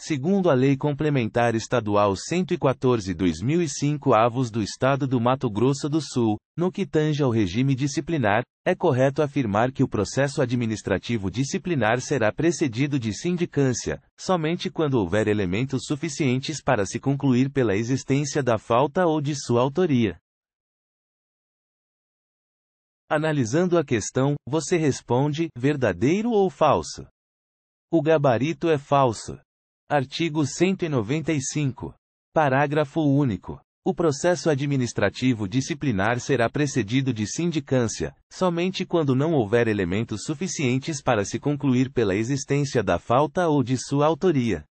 Segundo a Lei Complementar Estadual 114-2005 avos do Estado do Mato Grosso do Sul, no que tange ao regime disciplinar, é correto afirmar que o processo administrativo disciplinar será precedido de sindicância, somente quando houver elementos suficientes para se concluir pela existência da falta ou de sua autoria. Analisando a questão, você responde: verdadeiro ou falso? O gabarito é falso. Artigo 195. Parágrafo único. O processo administrativo disciplinar será precedido de sindicância, somente quando não houver elementos suficientes para se concluir pela existência da falta ou de sua autoria.